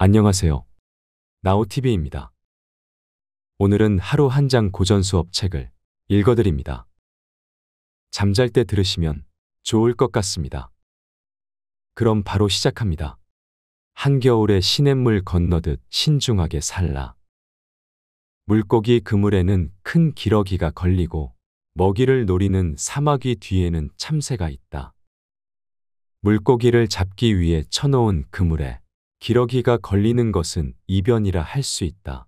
안녕하세요. 나우TV입니다. 오늘은 하루 한 장 고전 수업 책을 읽어드립니다. 잠잘 때 들으시면 좋을 것 같습니다. 그럼 바로 시작합니다. 한겨울에 시냇물 건너듯 신중하게 살라. 물고기 그물에는 큰 기러기가 걸리고 먹이를 노리는 사마귀 뒤에는 참새가 있다. 물고기를 잡기 위해 쳐놓은 그물에 기러기가 걸리는 것은 이변이라 할 수 있다.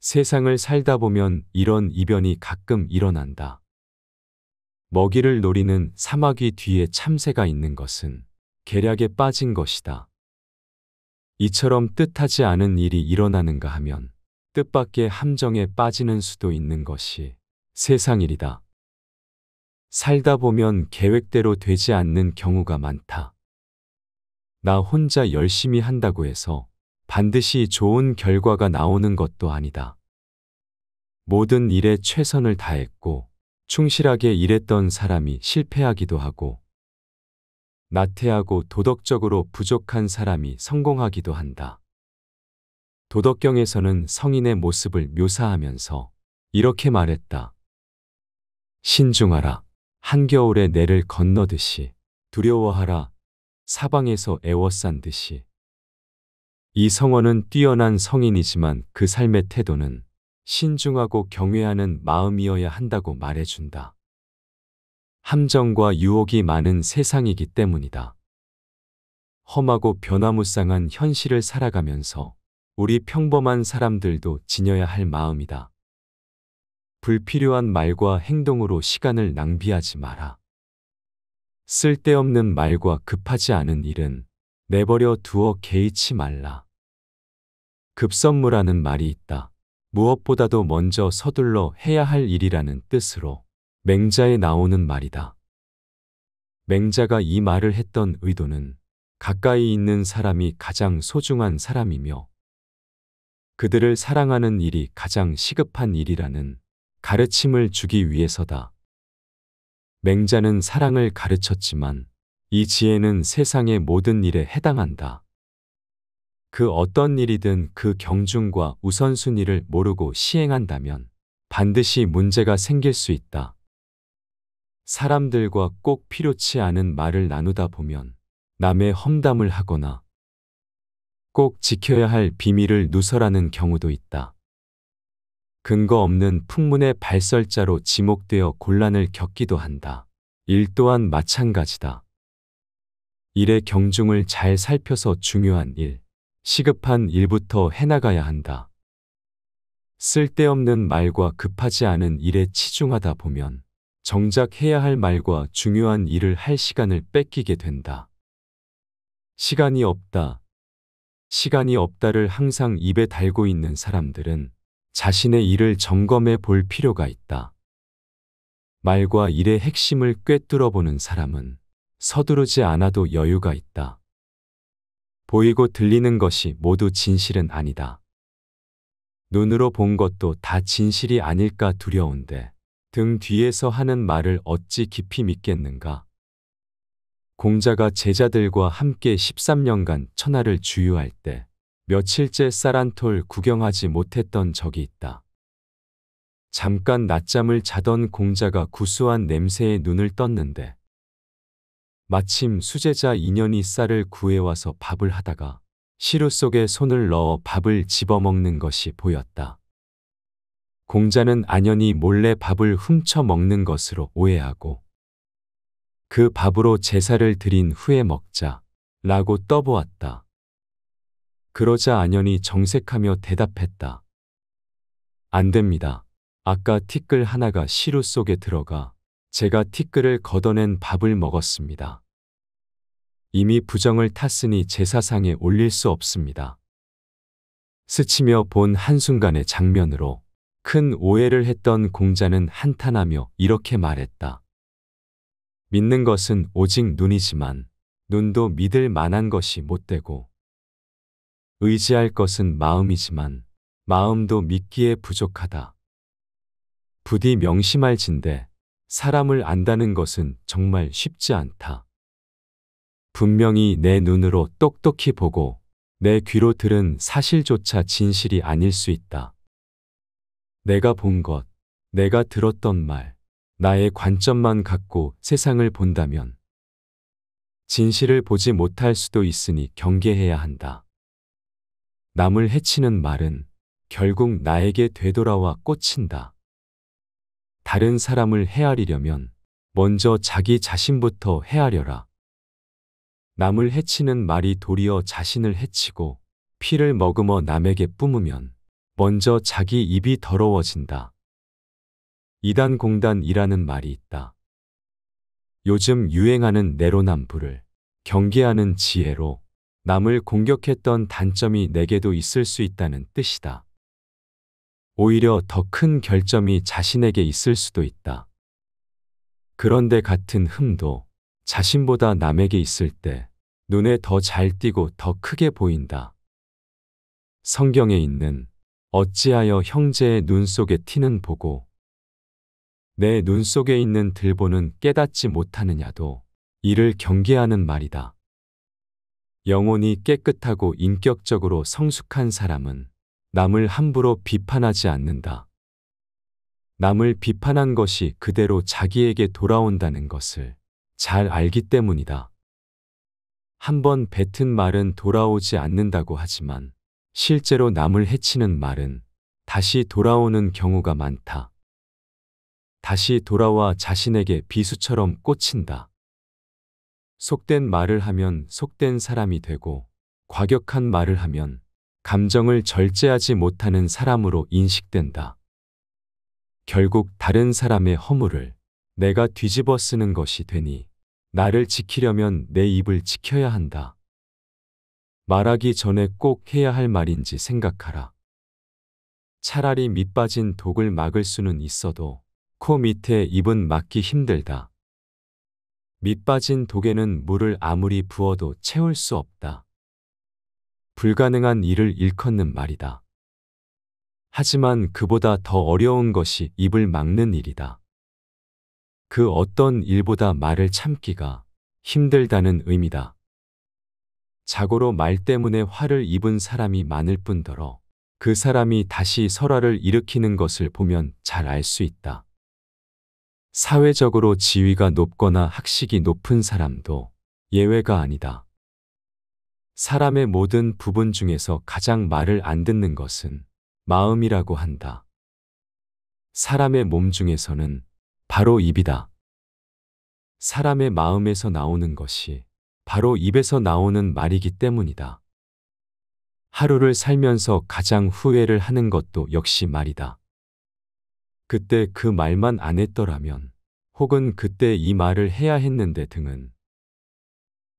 세상을 살다 보면 이런 이변이 가끔 일어난다. 먹이를 노리는 사마귀 뒤에 참새가 있는 것은 계략에 빠진 것이다. 이처럼 뜻하지 않은 일이 일어나는가 하면 뜻밖의 함정에 빠지는 수도 있는 것이 세상 일이다. 살다 보면 계획대로 되지 않는 경우가 많다. 나 혼자 열심히 한다고 해서 반드시 좋은 결과가 나오는 것도 아니다. 모든 일에 최선을 다했고 충실하게 일했던 사람이 실패하기도 하고 나태하고 도덕적으로 부족한 사람이 성공하기도 한다. 도덕경에서는 성인의 모습을 묘사하면서 이렇게 말했다. 신중하라. 한겨울에 내를 건너듯이 두려워하라. 사방에서 애워싼 듯이 이 성원은 뛰어난 성인이지만 그 삶의 태도는 신중하고 경외하는 마음이어야 한다고 말해준다. 함정과 유혹이 많은 세상이기 때문이다. 험하고 변화무쌍한 현실을 살아가면서 우리 평범한 사람들도 지녀야 할 마음이다. 불필요한 말과 행동으로 시간을 낭비하지 마라. 쓸데없는 말과 급하지 않은 일은 내버려 두어 개의치 말라. 급선무라는 말이 있다. 무엇보다도 먼저 서둘러 해야 할 일이라는 뜻으로 맹자에 나오는 말이다. 맹자가 이 말을 했던 의도는 가까이 있는 사람이 가장 소중한 사람이며 그들을 사랑하는 일이 가장 시급한 일이라는 가르침을 주기 위해서다. 맹자는 사랑을 가르쳤지만 이 지혜는 세상의 모든 일에 해당한다. 그 어떤 일이든 그 경중과 우선순위를 모르고 시행한다면 반드시 문제가 생길 수 있다. 사람들과 꼭 필요치 않은 말을 나누다 보면 남의 험담을 하거나 꼭 지켜야 할 비밀을 누설하는 경우도 있다. 근거 없는 풍문의 발설자로 지목되어 곤란을 겪기도 한다. 일 또한 마찬가지다. 일의 경중을 잘 살펴서 중요한 일, 시급한 일부터 해나가야 한다. 쓸데없는 말과 급하지 않은 일에 치중하다 보면 정작 해야 할 말과 중요한 일을 할 시간을 뺏기게 된다. 시간이 없다. 시간이 없다를 항상 입에 달고 있는 사람들은 자신의 일을 점검해 볼 필요가 있다. 말과 일의 핵심을 꿰뚫어 보는 사람은 서두르지 않아도 여유가 있다. 보이고 들리는 것이 모두 진실은 아니다. 눈으로 본 것도 다 진실이 아닐까 두려운데 등 뒤에서 하는 말을 어찌 깊이 믿겠는가. 공자가 제자들과 함께 13년간 천하를 주유할 때 며칠째 쌀 한 톨 구경하지 못했던 적이 있다. 잠깐 낮잠을 자던 공자가 구수한 냄새에 눈을 떴는데 마침 수제자 인연이 쌀을 구해와서 밥을 하다가 시루 속에 손을 넣어 밥을 집어먹는 것이 보였다. 공자는 안연히 몰래 밥을 훔쳐 먹는 것으로 오해하고 그 밥으로 제사를 드린 후에 먹자 라고 떠보았다. 그러자 안연이 정색하며 대답했다. 안 됩니다. 아까 티끌 하나가 시루 속에 들어가 제가 티끌을 걷어낸 밥을 먹었습니다. 이미 부정을 탔으니 제사상에 올릴 수 없습니다. 스치며 본 한순간의 장면으로 큰 오해를 했던 공자는 한탄하며 이렇게 말했다. 믿는 것은 오직 눈이지만 눈도 믿을 만한 것이 못되고 의지할 것은 마음이지만 마음도 믿기에 부족하다. 부디 명심할진대 사람을 안다는 것은 정말 쉽지 않다. 분명히 내 눈으로 똑똑히 보고 내 귀로 들은 사실조차 진실이 아닐 수 있다. 내가 본 것, 내가 들었던 말, 나의 관점만 갖고 세상을 본다면 진실을 보지 못할 수도 있으니 경계해야 한다. 남을 해치는 말은 결국 나에게 되돌아와 꽂힌다. 다른 사람을 헤아리려면 먼저 자기 자신부터 헤아려라. 남을 해치는 말이 도리어 자신을 해치고 피를 머금어 남에게 뿜으면 먼저 자기 입이 더러워진다. 이단공단이라는 말이 있다. 요즘 유행하는 내로남불을 경계하는 지혜로 남을 공격했던 단점이 내게도 있을 수 있다는 뜻이다. 오히려 더 큰 결점이 자신에게 있을 수도 있다. 그런데 같은 흠도 자신보다 남에게 있을 때 눈에 더 잘 띄고 더 크게 보인다. 성경에 있는 어찌하여 형제의 눈 속에 티는 보고 내 눈 속에 있는 들보는 깨닫지 못하느냐도 이를 경계하는 말이다. 영혼이 깨끗하고 인격적으로 성숙한 사람은 남을 함부로 비판하지 않는다. 남을 비판한 것이 그대로 자기에게 돌아온다는 것을 잘 알기 때문이다. 한번 뱉은 말은 돌아오지 않는다고 하지만 실제로 남을 해치는 말은 다시 돌아오는 경우가 많다. 다시 돌아와 자신에게 비수처럼 꽂힌다. 속된 말을 하면 속된 사람이 되고 과격한 말을 하면 감정을 절제하지 못하는 사람으로 인식된다. 결국 다른 사람의 허물을 내가 뒤집어 쓰는 것이 되니 나를 지키려면 내 입을 지켜야 한다. 말하기 전에 꼭 해야 할 말인지 생각하라. 차라리 밑 빠진 독을 막을 수는 있어도 코 밑에 입은 막기 힘들다. 밑빠진 독에는 물을 아무리 부어도 채울 수 없다. 불가능한 일을 일컫는 말이다. 하지만 그보다 더 어려운 것이 입을 막는 일이다. 그 어떤 일보다 말을 참기가 힘들다는 의미다. 자고로 말 때문에 화를 입은 사람이 많을 뿐더러 그 사람이 다시 설화를 일으키는 것을 보면 잘 알 수 있다. 사회적으로 지위가 높거나 학식이 높은 사람도 예외가 아니다. 사람의 모든 부분 중에서 가장 말을 안 듣는 것은 마음이라고 한다. 사람의 몸 중에서는 바로 입이다. 사람의 마음에서 나오는 것이 바로 입에서 나오는 말이기 때문이다. 하루를 살면서 가장 후회를 하는 것도 역시 말이다. 그때 그 말만 안 했더라면 혹은 그때 이 말을 해야 했는데 등은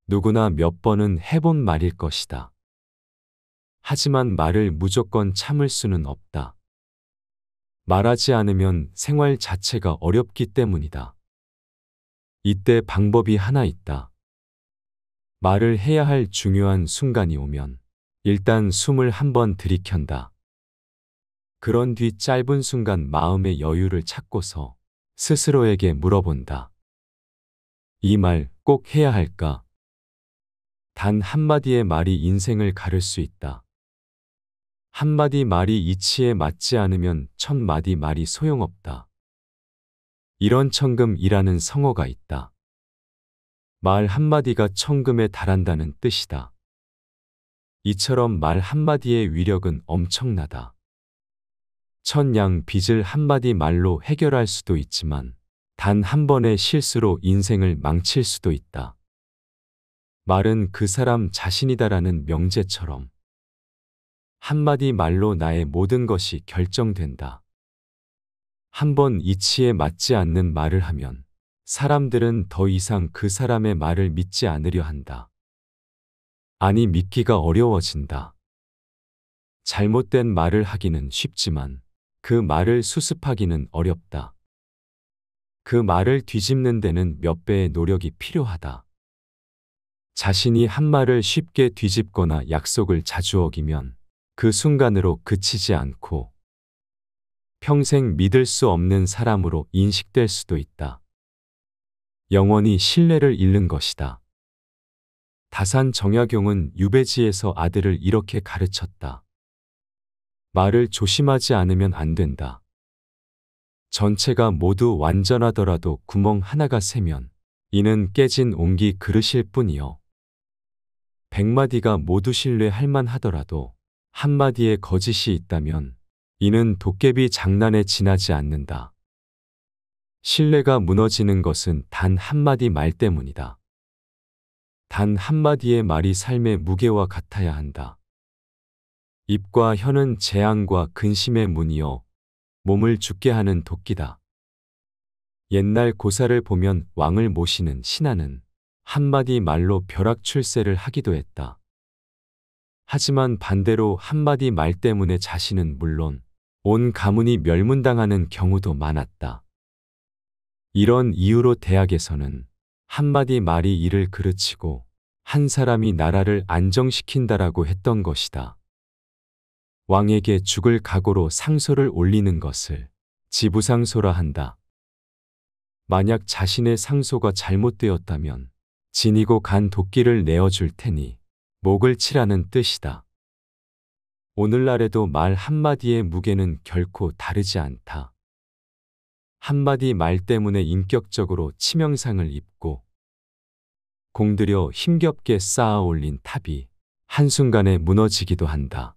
누구나 몇 번은 해본 말일 것이다. 하지만 말을 무조건 참을 수는 없다. 말하지 않으면 생활 자체가 어렵기 때문이다. 이때 방법이 하나 있다. 말을 해야 할 중요한 순간이 오면 일단 숨을 한번 들이켠다. 그런 뒤 짧은 순간 마음의 여유를 찾고서 스스로에게 물어본다. 이 말 꼭 해야 할까? 단 한마디의 말이 인생을 가를 수 있다. 한마디 말이 이치에 맞지 않으면 천마디 말이 소용없다. 이런 천금이라는 성어가 있다. 말 한마디가 천금에 달한다는 뜻이다. 이처럼 말 한마디의 위력은 엄청나다. 천냥 빚을 한마디 말로 해결할 수도 있지만 단 한 번의 실수로 인생을 망칠 수도 있다. 말은 그 사람 자신이다라는 명제처럼 한마디 말로 나의 모든 것이 결정된다. 한 번 이치에 맞지 않는 말을 하면 사람들은 더 이상 그 사람의 말을 믿지 않으려 한다. 아니 믿기가 어려워진다. 잘못된 말을 하기는 쉽지만 그 말을 수습하기는 어렵다. 그 말을 뒤집는 데는 몇 배의 노력이 필요하다. 자신이 한 말을 쉽게 뒤집거나 약속을 자주 어기면 그 순간으로 그치지 않고 평생 믿을 수 없는 사람으로 인식될 수도 있다. 영원히 신뢰를 잃는 것이다. 다산 정약용은 유배지에서 아들을 이렇게 가르쳤다. 말을 조심하지 않으면 안 된다. 전체가 모두 완전하더라도 구멍 하나가 새면 이는 깨진 옹기 그릇일 뿐이요. 백마디가 모두 신뢰할 만하더라도 한마디의 거짓이 있다면 이는 도깨비 장난에 지나지 않는다. 신뢰가 무너지는 것은 단 한마디 말 때문이다. 단 한마디의 말이 삶의 무게와 같아야 한다. 입과 혀는 재앙과 근심의 문이요. 몸을 죽게 하는 도끼다. 옛날 고사를 보면 왕을 모시는 신하는 한마디 말로 벼락 출세를 하기도 했다. 하지만 반대로 한마디 말 때문에 자신은 물론 온 가문이 멸문당하는 경우도 많았다. 이런 이유로 대학에서는 한마디 말이 일을 그르치고 한 사람이 나라를 안정시킨다라고 했던 것이다. 왕에게 죽을 각오로 상소를 올리는 것을 지부상소라 한다. 만약 자신의 상소가 잘못되었다면 지니고 간 도끼를 내어줄 테니 목을 치라는 뜻이다. 오늘날에도 말 한마디의 무게는 결코 다르지 않다. 한마디 말 때문에 인격적으로 치명상을 입고 공들여 힘겹게 쌓아 올린 탑이 한순간에 무너지기도 한다.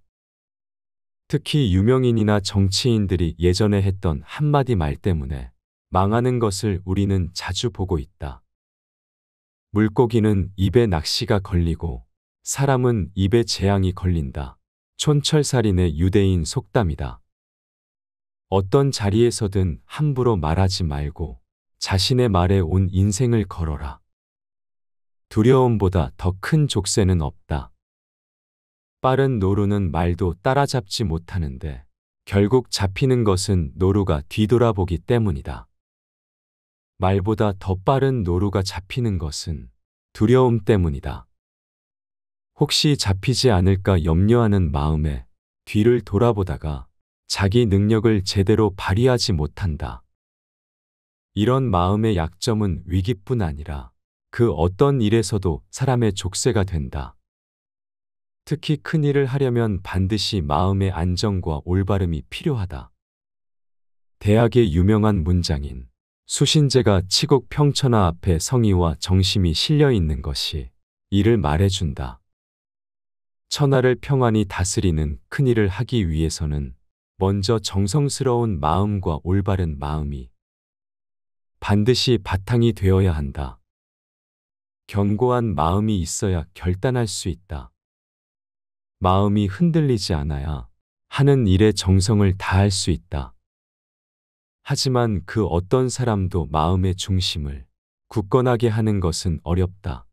특히 유명인이나 정치인들이 예전에 했던 한마디 말 때문에 망하는 것을 우리는 자주 보고 있다. 물고기는 입에 낚시가 걸리고 사람은 입에 재앙이 걸린다. 촌철살인의 유대인 속담이다. 어떤 자리에서든 함부로 말하지 말고 자신의 말에 온 인생을 걸어라. 두려움보다 더 큰 족쇄는 없다. 빠른 노루는 말도 따라잡지 못하는데 결국 잡히는 것은 노루가 뒤돌아보기 때문이다. 말보다 더 빠른 노루가 잡히는 것은 두려움 때문이다. 혹시 잡히지 않을까 염려하는 마음에 뒤를 돌아보다가 자기 능력을 제대로 발휘하지 못한다. 이런 마음의 약점은 위기뿐 아니라 그 어떤 일에서도 사람의 족쇄가 된다. 특히 큰 일을 하려면 반드시 마음의 안정과 올바름이 필요하다. 대학의 유명한 문장인 수신제가 치곡 평천하 앞에 성의와 정심이 실려 있는 것이 이를 말해준다. 천하를 평안히 다스리는 큰 일을 하기 위해서는 먼저 정성스러운 마음과 올바른 마음이 반드시 바탕이 되어야 한다. 견고한 마음이 있어야 결단할 수 있다. 마음이 흔들리지 않아야 하는 일에 정성을 다할 수 있다. 하지만 그 어떤 사람도 마음의 중심을 굳건하게 하는 것은 어렵다.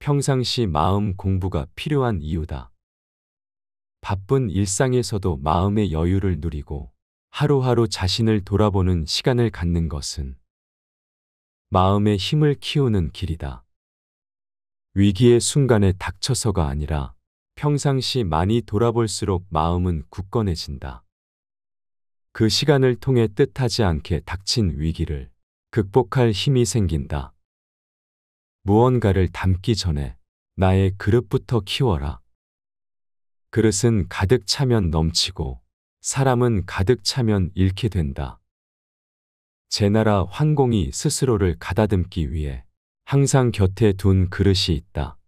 평상시 마음 공부가 필요한 이유다. 바쁜 일상에서도 마음의 여유를 누리고 하루하루 자신을 돌아보는 시간을 갖는 것은 마음의 힘을 키우는 길이다. 위기의 순간에 닥쳐서가 아니라 평상시 많이 돌아볼수록 마음은 굳건해진다. 그 시간을 통해 뜻하지 않게 닥친 위기를 극복할 힘이 생긴다. 무언가를 담기 전에 나의 그릇부터 키워라. 그릇은 가득 차면 넘치고 사람은 가득 차면 잃게 된다. 제나라 황공이 스스로를 가다듬기 위해 항상 곁에 둔 그릇이 있다.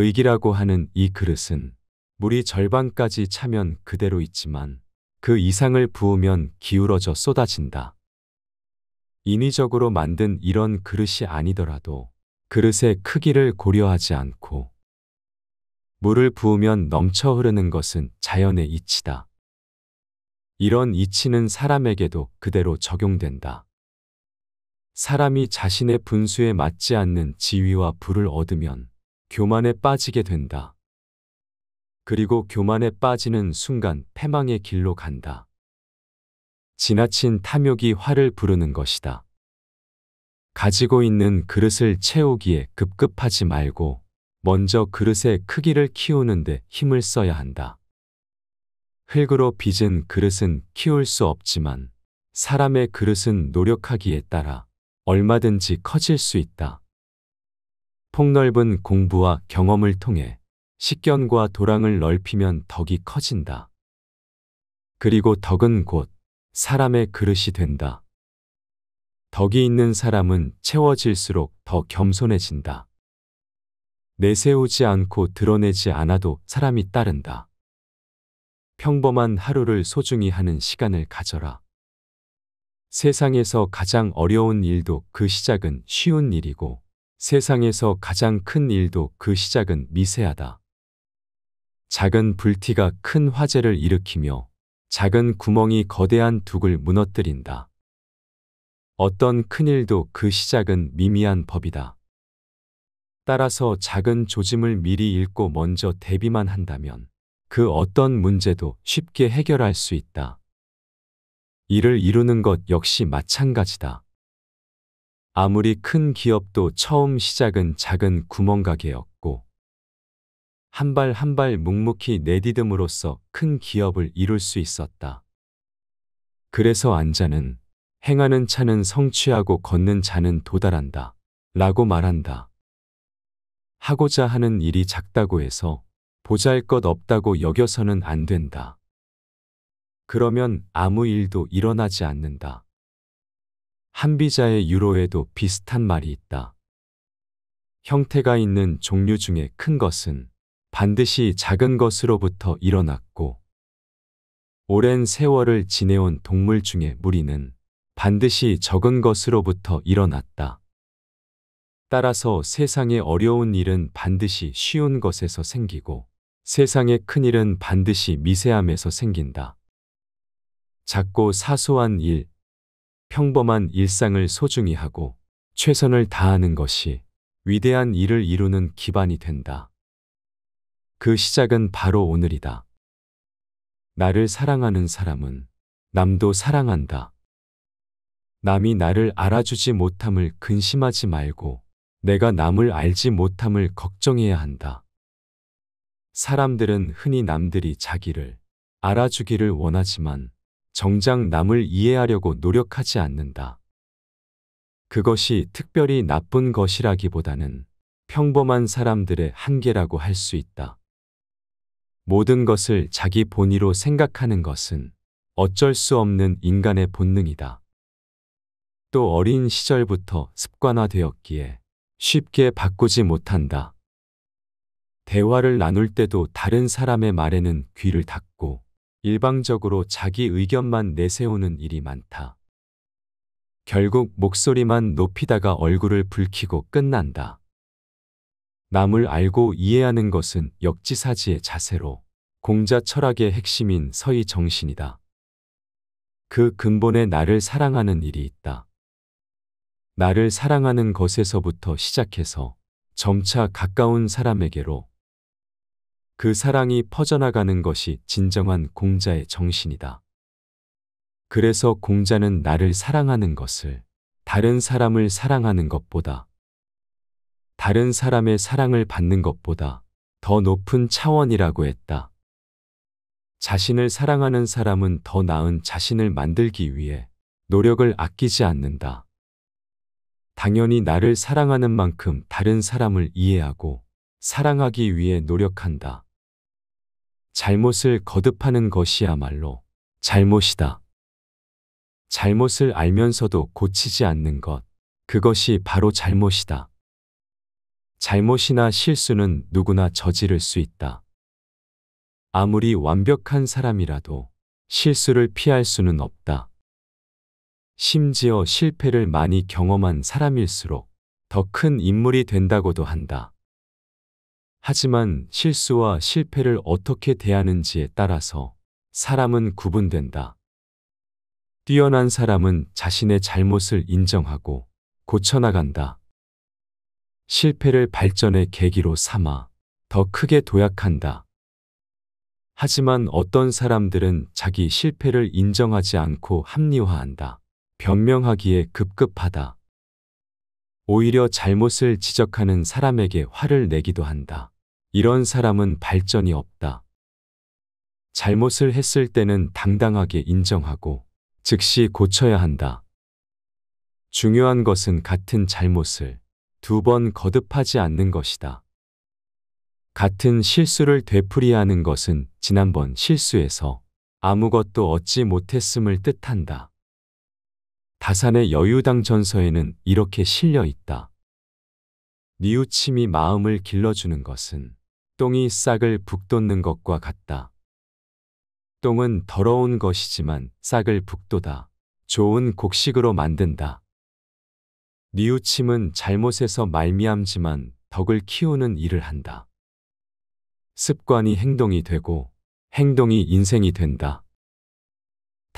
의기라고 하는 이 그릇은 물이 절반까지 차면 그대로 있지만 그 이상을 부으면 기울어져 쏟아진다. 인위적으로 만든 이런 그릇이 아니더라도 그릇의 크기를 고려하지 않고 물을 부으면 넘쳐 흐르는 것은 자연의 이치다. 이런 이치는 사람에게도 그대로 적용된다. 사람이 자신의 분수에 맞지 않는 지위와 부를 얻으면 교만에 빠지게 된다. 그리고 교만에 빠지는 순간 패망의 길로 간다. 지나친 탐욕이 화를 부르는 것이다. 가지고 있는 그릇을 채우기에 급급하지 말고 먼저 그릇의 크기를 키우는데 힘을 써야 한다. 흙으로 빚은 그릇은 키울 수 없지만 사람의 그릇은 노력하기에 따라 얼마든지 커질 수 있다. 폭넓은 공부와 경험을 통해 식견과 도랑을 넓히면 덕이 커진다. 그리고 덕은 곧 사람의 그릇이 된다. 덕이 있는 사람은 채워질수록 더 겸손해진다. 내세우지 않고 드러내지 않아도 사람이 따른다. 평범한 하루를 소중히 하는 시간을 가져라. 세상에서 가장 어려운 일도 그 시작은 쉬운 일이고 세상에서 가장 큰 일도 그 시작은 미세하다. 작은 불티가 큰 화재를 일으키며 작은 구멍이 거대한 둑을 무너뜨린다. 어떤 큰 일도 그 시작은 미미한 법이다. 따라서 작은 조짐을 미리 읽고 먼저 대비만 한다면 그 어떤 문제도 쉽게 해결할 수 있다. 이를 이루는 것 역시 마찬가지다. 아무리 큰 기업도 처음 시작은 작은 구멍가게였고 한 발 한 발 묵묵히 내디듬으로써 큰 기업을 이룰 수 있었다. 그래서 안자는 행하는 차는 성취하고 걷는 자는 도달한다. 라고 말한다. 하고자 하는 일이 작다고 해서 보잘 것 없다고 여겨서는 안 된다. 그러면 아무 일도 일어나지 않는다. 한비자의 유로에도 비슷한 말이 있다. 형태가 있는 종류 중에 큰 것은 반드시 작은 것으로부터 일어났고, 오랜 세월을 지내온 동물 중에 무리는 반드시 적은 것으로부터 일어났다. 따라서 세상의 어려운 일은 반드시 쉬운 것에서 생기고, 세상의 큰 일은 반드시 미세함에서 생긴다. 작고 사소한 일, 평범한 일상을 소중히 하고 최선을 다하는 것이 위대한 일을 이루는 기반이 된다. 그 시작은 바로 오늘이다. 나를 사랑하는 사람은 남도 사랑한다. 남이 나를 알아주지 못함을 근심하지 말고 내가 남을 알지 못함을 걱정해야 한다. 사람들은 흔히 남들이 자기를 알아주기를 원하지만 정작 남을 이해하려고 노력하지 않는다. 그것이 특별히 나쁜 것이라기보다는 평범한 사람들의 한계라고 할 수 있다. 모든 것을 자기 본의로 생각하는 것은 어쩔 수 없는 인간의 본능이다. 또 어린 시절부터 습관화되었기에 쉽게 바꾸지 못한다. 대화를 나눌 때도 다른 사람의 말에는 귀를 닫고 일방적으로 자기 의견만 내세우는 일이 많다. 결국 목소리만 높이다가 얼굴을 붉히고 끝난다. 남을 알고 이해하는 것은 역지사지의 자세로 공자 철학의 핵심인 서의 정신이다. 그 근본에 나를 사랑하는 일이 있다. 나를 사랑하는 것에서부터 시작해서 점차 가까운 사람에게로 그 사랑이 퍼져나가는 것이 진정한 공자의 정신이다. 그래서 공자는 나를 사랑하는 것을 다른 사람을 사랑하는 것보다 다른 사람의 사랑을 받는 것보다 더 높은 차원이라고 했다. 자신을 사랑하는 사람은 더 나은 자신을 만들기 위해 노력을 아끼지 않는다. 당연히 나를 사랑하는 만큼 다른 사람을 이해하고 사랑하기 위해 노력한다. 잘못을 거듭하는 것이야말로 잘못이다. 잘못을 알면서도 고치지 않는 것, 그것이 바로 잘못이다. 잘못이나 실수는 누구나 저지를 수 있다. 아무리 완벽한 사람이라도 실수를 피할 수는 없다. 심지어 실패를 많이 경험한 사람일수록 더 큰 인물이 된다고도 한다. 하지만 실수와 실패를 어떻게 대하는지에 따라서 사람은 구분된다. 뛰어난 사람은 자신의 잘못을 인정하고 고쳐나간다. 실패를 발전의 계기로 삼아 더 크게 도약한다. 하지만 어떤 사람들은 자기 실패를 인정하지 않고 합리화한다. 변명하기에 급급하다. 오히려 잘못을 지적하는 사람에게 화를 내기도 한다. 이런 사람은 발전이 없다. 잘못을 했을 때는 당당하게 인정하고 즉시 고쳐야 한다. 중요한 것은 같은 잘못을 두 번 거듭하지 않는 것이다. 같은 실수를 되풀이하는 것은 지난번 실수에서 아무것도 얻지 못했음을 뜻한다. 다산의 여유당 전서에는 이렇게 실려 있다. 니우침이 마음을 길러주는 것은 똥이 싹을 북돋는 것과 같다. 똥은 더러운 것이지만 싹을 북돋아 좋은 곡식으로 만든다. 니우침은 잘못에서 말미암지만 덕을 키우는 일을 한다. 습관이 행동이 되고 행동이 인생이 된다.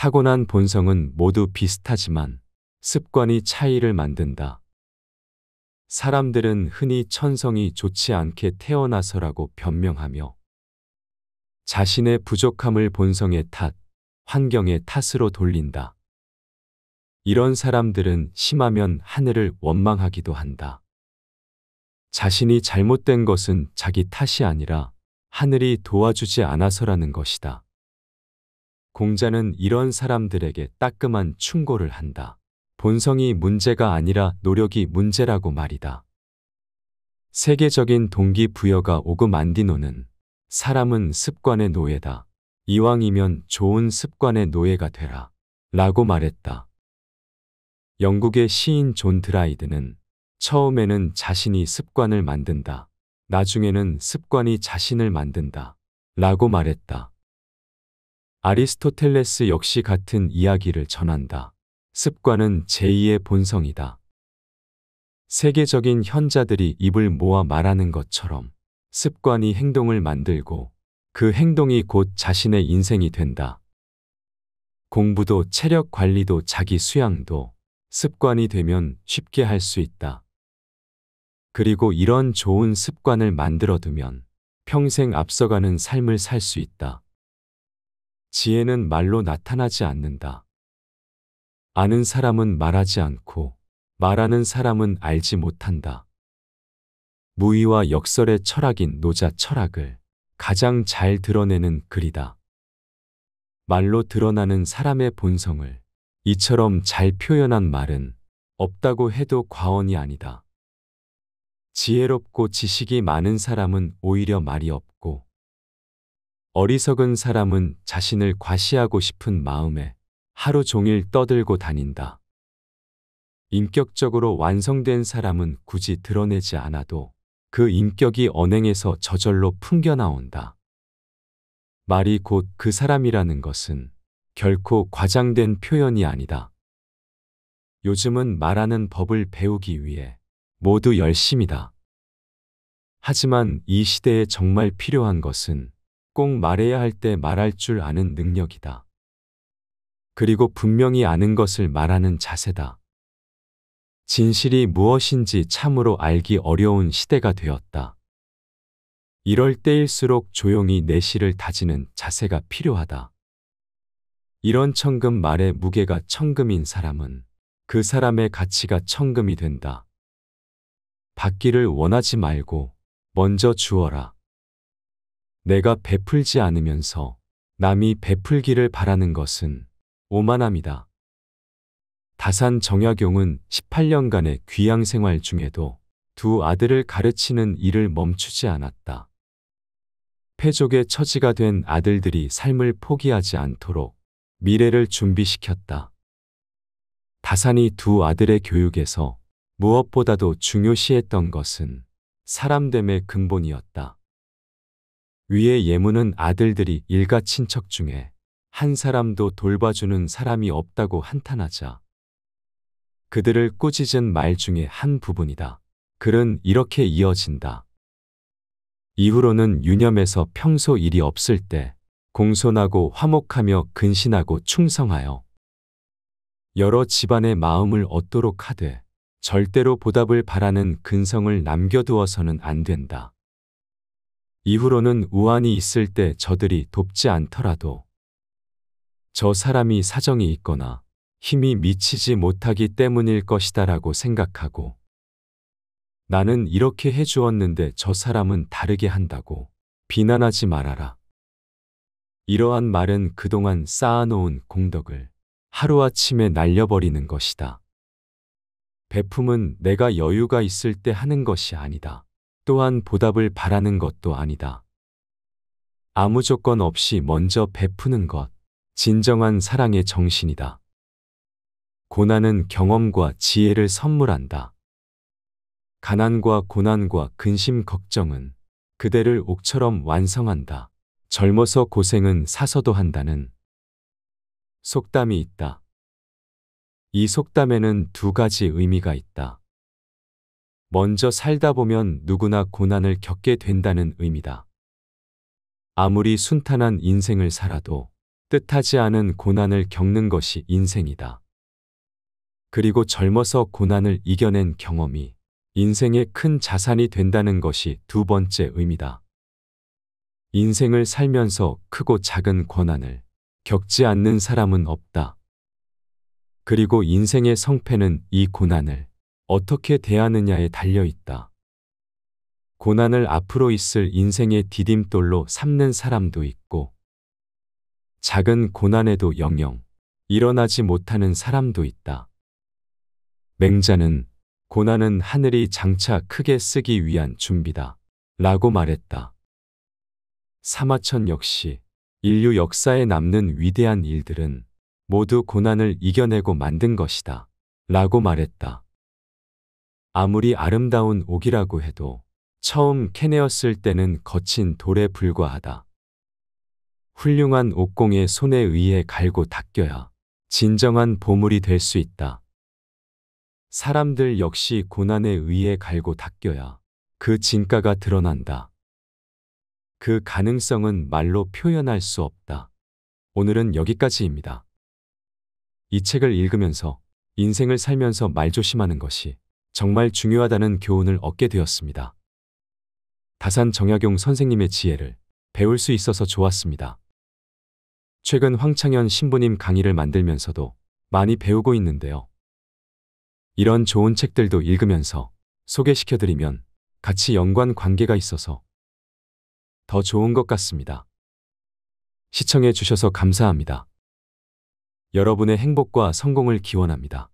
타고난 본성은 모두 비슷하지만 습관이 차이를 만든다. 사람들은 흔히 천성이 좋지 않게 태어나서라고 변명하며 자신의 부족함을 본성의 탓, 환경의 탓으로 돌린다. 이런 사람들은 심하면 하늘을 원망하기도 한다. 자신이 잘못된 것은 자기 탓이 아니라 하늘이 도와주지 않아서라는 것이다. 공자는 이런 사람들에게 따끔한 충고를 한다. 본성이 문제가 아니라 노력이 문제라고 말이다. 세계적인 동기부여가 오고 만디노는 사람은 습관의 노예다. 이왕이면 좋은 습관의 노예가 되라. 라고 말했다. 영국의 시인 존 드라이드는 처음에는 자신이 습관을 만든다. 나중에는 습관이 자신을 만든다. 라고 말했다. 아리스토텔레스 역시 같은 이야기를 전한다. 습관은 제2의 본성이다. 세계적인 현자들이 입을 모아 말하는 것처럼 습관이 행동을 만들고 그 행동이 곧 자신의 인생이 된다. 공부도 체력 관리도 자기 수양도 습관이 되면 쉽게 할 수 있다. 그리고 이런 좋은 습관을 만들어두면 평생 앞서가는 삶을 살 수 있다. 지혜는 말로 나타나지 않는다. 아는 사람은 말하지 않고 말하는 사람은 알지 못한다. 무의와 역설의 철학인 노자 철학을 가장 잘 드러내는 글이다. 말로 드러나는 사람의 본성을 이처럼 잘 표현한 말은 없다고 해도 과언이 아니다. 지혜롭고 지식이 많은 사람은 오히려 말이 없다. 어리석은 사람은 자신을 과시하고 싶은 마음에 하루 종일 떠들고 다닌다. 인격적으로 완성된 사람은 굳이 드러내지 않아도 그 인격이 언행에서 저절로 풍겨나온다. 말이 곧 그 사람이라는 것은 결코 과장된 표현이 아니다. 요즘은 말하는 법을 배우기 위해 모두 열심이다. 하지만 이 시대에 정말 필요한 것은 꼭 말해야 할 때 말할 줄 아는 능력이다. 그리고 분명히 아는 것을 말하는 자세다. 진실이 무엇인지 참으로 알기 어려운 시대가 되었다. 이럴 때일수록 조용히 내실을 다지는 자세가 필요하다. 이런 청금 말의 무게가 청금인 사람은 그 사람의 가치가 청금이 된다. 받기를 원하지 말고 먼저 주어라. 내가 베풀지 않으면서 남이 베풀기를 바라는 것은 오만함이다. 다산 정약용은 18년간의 귀양 생활 중에도 두 아들을 가르치는 일을 멈추지 않았다. 패족의 처지가 된 아들들이 삶을 포기하지 않도록 미래를 준비시켰다. 다산이 두 아들의 교육에서 무엇보다도 중요시했던 것은 사람됨의 근본이었다. 위의 예문은 아들들이 일가 친척 중에 한 사람도 돌봐주는 사람이 없다고 한탄하자 그들을 꾸짖은 말 중에 한 부분이다. 글은 이렇게 이어진다. 이후로는 유념에서 평소 일이 없을 때 공손하고 화목하며 근신하고 충성하여 여러 집안의 마음을 얻도록 하되 절대로 보답을 바라는 근성을 남겨두어서는 안 된다. 이후로는 우환이 있을 때 저들이 돕지 않더라도 저 사람이 사정이 있거나 힘이 미치지 못하기 때문일 것이다라고 생각하고 나는 이렇게 해주었는데 저 사람은 다르게 한다고 비난하지 말아라. 이러한 말은 그동안 쌓아놓은 공덕을 하루아침에 날려버리는 것이다. 배품은 내가 여유가 있을 때 하는 것이 아니다. 또한 보답을 바라는 것도 아니다. 아무 조건 없이 먼저 베푸는 것, 진정한 사랑의 정신이다. 고난은 경험과 지혜를 선물한다. 가난과 고난과 근심 걱정은 그대를 옥처럼 완성한다. 젊어서 고생은 사서도 한다는 속담이 있다. 이 속담에는 두 가지 의미가 있다. 먼저 살다 보면 누구나 고난을 겪게 된다는 의미다. 아무리 순탄한 인생을 살아도 뜻하지 않은 고난을 겪는 것이 인생이다. 그리고 젊어서 고난을 이겨낸 경험이 인생의 큰 자산이 된다는 것이 두 번째 의미다. 인생을 살면서 크고 작은 고난을 겪지 않는 사람은 없다. 그리고 인생의 성패는 이 고난을 어떻게 대하느냐에 달려 있다. 고난을 앞으로 있을 인생의 디딤돌로 삼는 사람도 있고, 작은 고난에도 영영 일어나지 못하는 사람도 있다. 맹자는 고난은 하늘이 장차 크게 쓰기 위한 준비다. 라고 말했다. 사마천 역시 인류 역사에 남는 위대한 일들은 모두 고난을 이겨내고 만든 것이다. 라고 말했다. 아무리 아름다운 옥이라고 해도 처음 캐내었을 때는 거친 돌에 불과하다. 훌륭한 옥공의 손에 의해 갈고 닦여야 진정한 보물이 될 수 있다. 사람들 역시 고난에 의해 갈고 닦여야 그 진가가 드러난다. 그 가능성은 말로 표현할 수 없다. 오늘은 여기까지입니다. 이 책을 읽으면서 인생을 살면서 말조심하는 것이 정말 중요하다는 교훈을 얻게 되었습니다. 다산 정약용 선생님의 지혜를 배울 수 있어서 좋았습니다. 최근 황창현 신부님 강의를 만들면서도 많이 배우고 있는데요. 이런 좋은 책들도 읽으면서 소개시켜드리면 같이 연관 관계가 있어서 더 좋은 것 같습니다. 시청해 주셔서 감사합니다. 여러분의 행복과 성공을 기원합니다.